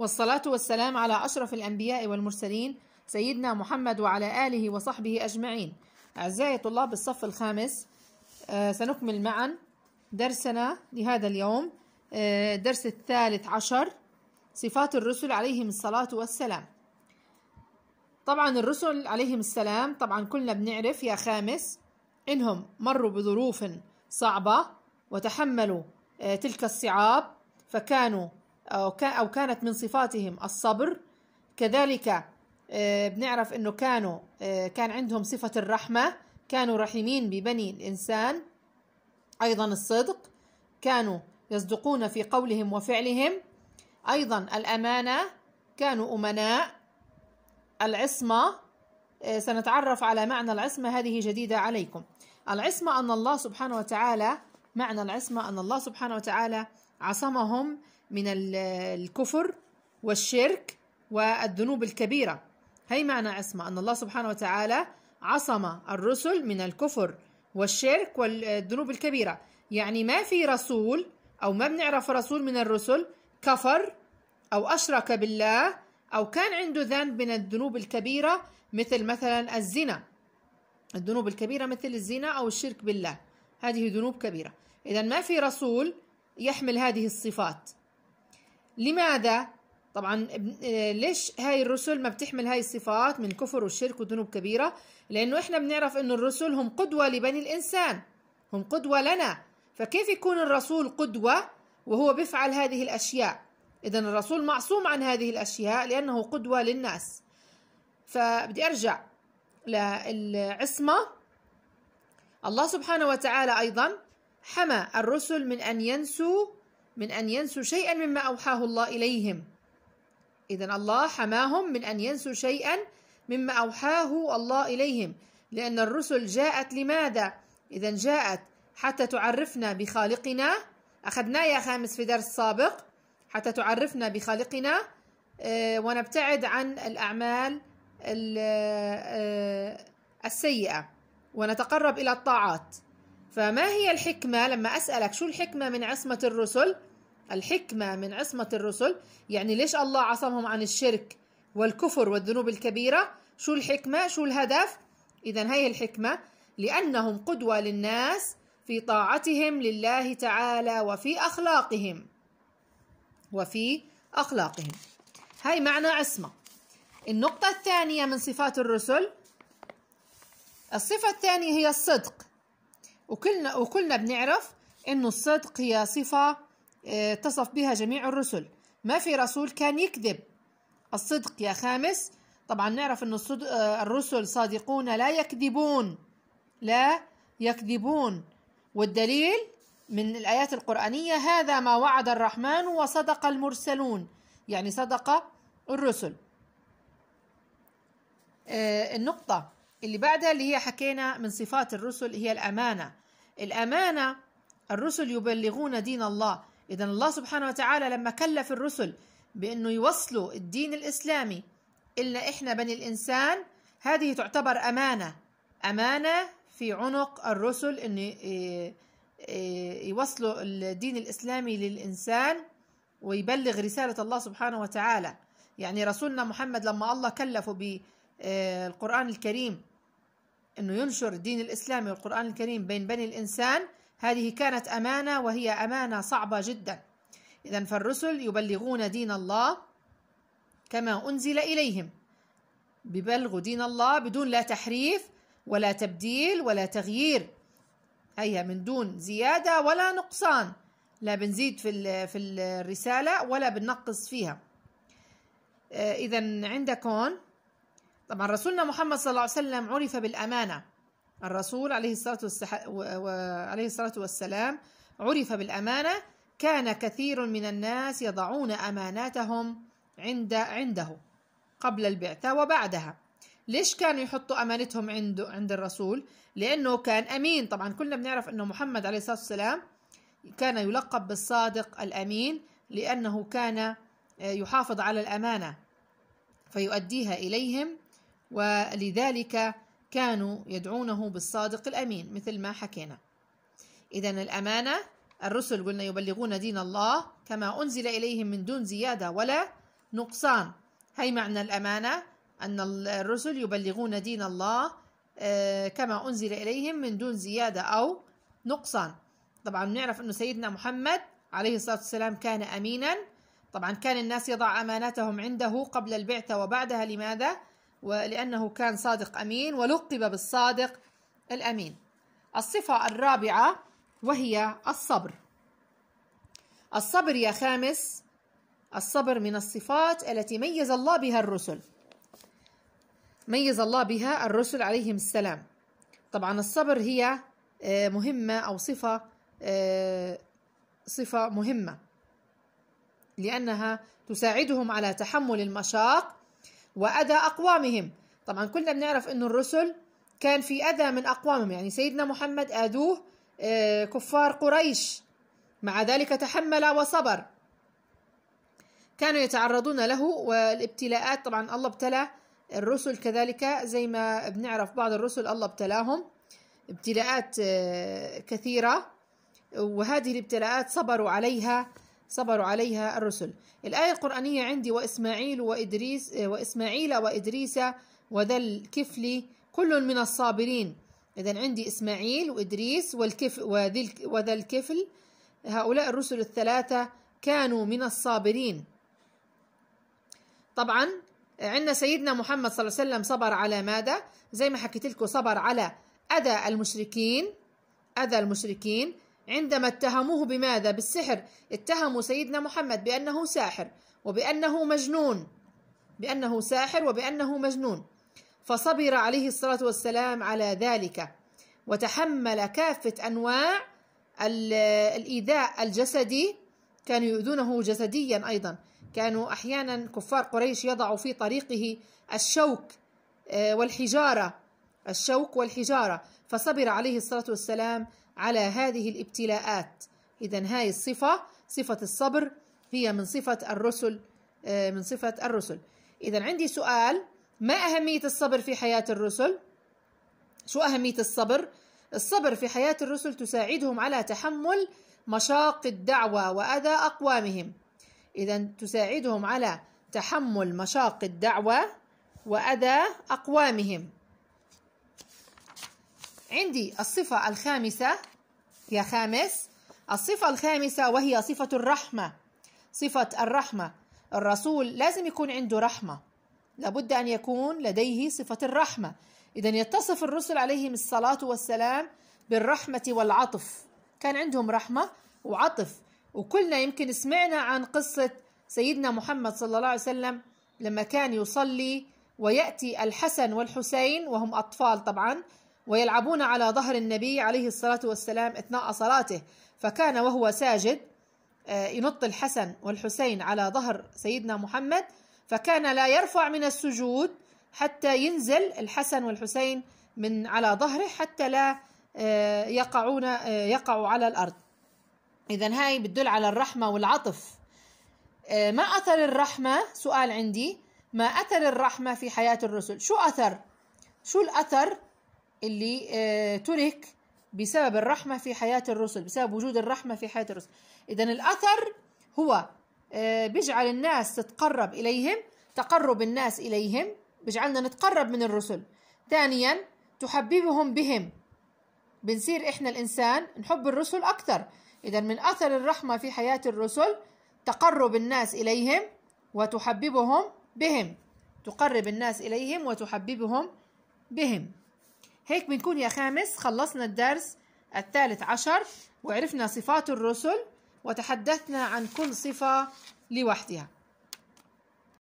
والصلاة والسلام على أشرف الأنبياء والمرسلين سيدنا محمد وعلى آله وصحبه أجمعين أعزائي طلاب الصف الخامس آه، سنكمل معا درسنا لهذا اليوم آه، درس الثالث عشر صفات الرسل عليهم الصلاة والسلام طبعا الرسل عليهم السلام طبعا كلنا بنعرف يا خامس إنهم مروا بظروف صعبة وتحملوا آه، تلك الصعاب فكانوا أو كانت من صفاتهم الصبر كذلك آه، بنعرف أنه كانوا آه، كان عندهم صفة الرحمة كانوا رحيمين ببني الإنسان أيضا الصدق كانوا يصدقون في قولهم وفعلهم أيضا الأمانة كانوا أمناء العصمة آه، سنتعرف على معنى العصمة هذه جديدة عليكم العصمة أن الله سبحانه وتعالى معنى العصمة أن الله سبحانه وتعالى عصمهم من الكفر والشرك والذنوب الكبيرة هي معنى عصمة أن الله سبحانه وتعالى عصم الرسل من الكفر والشرك والذنوب الكبيرة يعني ما في رسول أو ما بنعرف رسول من الرسل كفر أو أشرك بالله أو كان عنده ذنب من الذنوب الكبيرة مثل مثلا الزنا الذنوب الكبيرة مثل الزنا أو الشرك بالله هذه ذنوب كبيرة إذا ما في رسول يحمل هذه الصفات لماذا طبعا آه، ليش هاي الرسل ما بتحمل هاي الصفات من كفر والشرك وذنوب كبيرة لأنه إحنا بنعرف أن الرسل هم قدوة لبني الإنسان هم قدوة لنا فكيف يكون الرسول قدوة وهو بفعل هذه الأشياء إذا الرسول معصوم عن هذه الأشياء لأنه قدوة للناس فبدي أرجع للعصمة الله سبحانه وتعالى أيضا حمى الرسل من أن ينسوا من أن ينسوا شيئا مما أوحاه الله إليهم إذا الله حماهم من أن ينسوا شيئا مما أوحاه الله إليهم لأن الرسل جاءت لماذا؟ إذا جاءت حتى تعرفنا بخالقنا أخذناه يا خامس في درس سابق حتى تعرفنا بخالقنا آه، ونبتعد عن الأعمال آه، السيئة ونتقرب إلى الطاعات فما هي الحكمة لما أسألك شو الحكمة من عصمة الرسل الحكمة من عصمة الرسل يعني ليش الله عصمهم عن الشرك والكفر والذنوب الكبيرة شو الحكمة شو الهدف إذا هي الحكمة لأنهم قدوة للناس في طاعتهم لله تعالى وفي أخلاقهم وفي أخلاقهم هاي معنى عصمة النقطة الثانية من صفات الرسل الصفة الثانية هي الصدق وكلنا وكلنا بنعرف انه الصدق هي صفة اتصف آه، بها جميع الرسل ما في رسول كان يكذب الصدق يا خامس طبعا نعرف انه آه، الرسل صادقون لا يكذبون لا يكذبون والدليل من الآيات القرآنية هذا ما وعد الرحمن وصدق المرسلون يعني صدق الرسل آه، النقطة اللي بعدها اللي هي حكينا من صفات الرسل هي الأمانة الأمانة الرسل يبلغون دين الله إذا الله سبحانه وتعالى لما كلف الرسل بأنه يوصلوا الدين الإسلامي إلا إحنا بني الإنسان هذه تعتبر أمانة أمانة في عنق الرسل أن إيه، إيه، يوصلوا الدين الإسلامي للإنسان ويبلغ رسالة الله سبحانه وتعالى يعني رسولنا محمد لما الله كلفه بالقرآن آه، الكريم أنه ينشر الدين الإسلامي والقرآن الكريم بين بني الإنسان هذه كانت أمانة وهي أمانة صعبة جدا إذا فالرسل يبلغون دين الله كما أنزل إليهم ببلغوا دين الله بدون لا تحريف ولا تبديل ولا تغيير اي من دون زيادة ولا نقصان لا بنزيد في في الرسالة ولا بننقص فيها إذا عندك هون طبعا رسولنا محمد صلى الله عليه وسلم عرف بالأمانة الرسول عليه الصلاة, والسح... عليه الصلاة والسلام عرف بالأمانة كان كثير من الناس يضعون أماناتهم عند عنده قبل البعثة وبعدها ليش كانوا يحطوا أمانتهم عند عند الرسول لأنه كان أمين طبعا كلنا بنعرف أنه محمد عليه الصلاة والسلام كان يلقب بالصادق الأمين لأنه كان آه، يحافظ على الأمانة فيؤديها إليهم ولذلك كانوا يدعونه بالصادق الامين مثل ما حكينا اذا الامانه الرسل قلنا يبلغون دين الله كما انزل اليهم من دون زياده ولا نقصان هي معنى الامانه ان الرسل يبلغون دين الله آه، كما انزل اليهم من دون زياده او نقصان طبعا نعرف انه سيدنا محمد عليه الصلاه والسلام كان امينا طبعا كان الناس يضع أماناتهم عنده قبل البعثه وبعدها لماذا ولأنه كان صادق أمين ولقب بالصادق الأمين الصفة الرابعة وهي الصبر الصبر يا خامس الصبر من الصفات التي ميز الله بها الرسل ميز الله بها الرسل عليهم السلام طبعا الصبر هي آه، مهمة أو صفة آه، صفة مهمة لأنها تساعدهم على تحمل المشاق وأذى أقوامهم طبعا كلنا بنعرف أن الرسل كان في أذى من أقوامهم يعني سيدنا محمد آذوه آه، كفار قريش مع ذلك تحمل وصبر كانوا يتعرضون له والابتلاءات طبعا الله ابتلى الرسل كذلك زي ما بنعرف بعض الرسل الله ابتلاهم ابتلاءات آه، كثيرة وهذه الابتلاءات صبروا عليها صبروا عليها الرسل الآية القرآنية عندي وإسماعيل وإدريس وإسماعيل وإدريس وذا الكفل كل من الصابرين إذا عندي إسماعيل وإدريس والكفل وذا الكفل هؤلاء الرسل الثلاثة كانوا من الصابرين طبعا عندنا سيدنا محمد صلى الله عليه وسلم صبر على ماذا زي ما حكيت لكم صبر على أذى المشركين أذى المشركين عندما اتهموه بماذا بالسحر اتهموا سيدنا محمد بأنه ساحر وبأنه مجنون بأنه ساحر وبأنه مجنون فصبر عليه الصلاة والسلام على ذلك وتحمل كافة أنواع الإيذاء الجسدي كانوا يؤذونه جسديا أيضا كانوا أحيانا كفار قريش يضعوا في طريقه الشوك آه، والحجارة الشوك والحجارة فصبر عليه الصلاة والسلام على هذه الابتلاءات إذا هاي الصفة صفة الصبر هي من صفة الرسل آه، من صفة الرسل إذا عندي سؤال ما أهمية الصبر في حياة الرسل؟ شو أهمية الصبر؟ الصبر في حياة الرسل تساعدهم على تحمل مشاق الدعوة وأذى أقوامهم إذا تساعدهم على تحمل مشاق الدعوة وأذى أقوامهم عندي الصفة الخامسة يا خامس الصفة الخامسة وهي صفة الرحمة صفة الرحمة الرسول لازم يكون عنده رحمة لابد أن يكون لديه صفة الرحمة إذا يتصف الرسل عليهم الصلاة والسلام بالرحمة والعطف كان عندهم رحمة وعطف وكلنا يمكن سمعنا عن قصة سيدنا محمد صلى الله عليه وسلم لما كان يصلي ويأتي الحسن والحسين وهم أطفال طبعا ويلعبون على ظهر النبي عليه الصلاة والسلام أثناء صلاته فكان وهو ساجد آه، ينط الحسن والحسين على ظهر سيدنا محمد فكان لا يرفع من السجود حتى ينزل الحسن والحسين من على ظهره حتى لا آه، يقعون آه، يقعوا على الأرض إذا هاي بتدل على الرحمة والعطف ما أثر الرحمة سؤال عندي ما أثر الرحمة في حياة الرسل شو أثر شو الأثر اللي آه، ترك بسبب الرحمة في حياة الرسل بسبب وجود الرحمة في حياة الرسل إذا الأثر هو آه، بيجعل الناس تتقرب إليهم تقرب الناس إليهم بيجعلنا نتقرب من الرسل ثانيا تحببهم بهم بنصير إحنا الإنسان نحب الرسل أكثر إذا من أثر الرحمة في حياة الرسل تقرب الناس إليهم وتحببهم بهم تقرب الناس إليهم وتحببهم بهم هيك بنكون يا خامس خلصنا الدرس الثالث عشر وعرفنا صفات الرسل وتحدثنا عن كل صفة لوحدها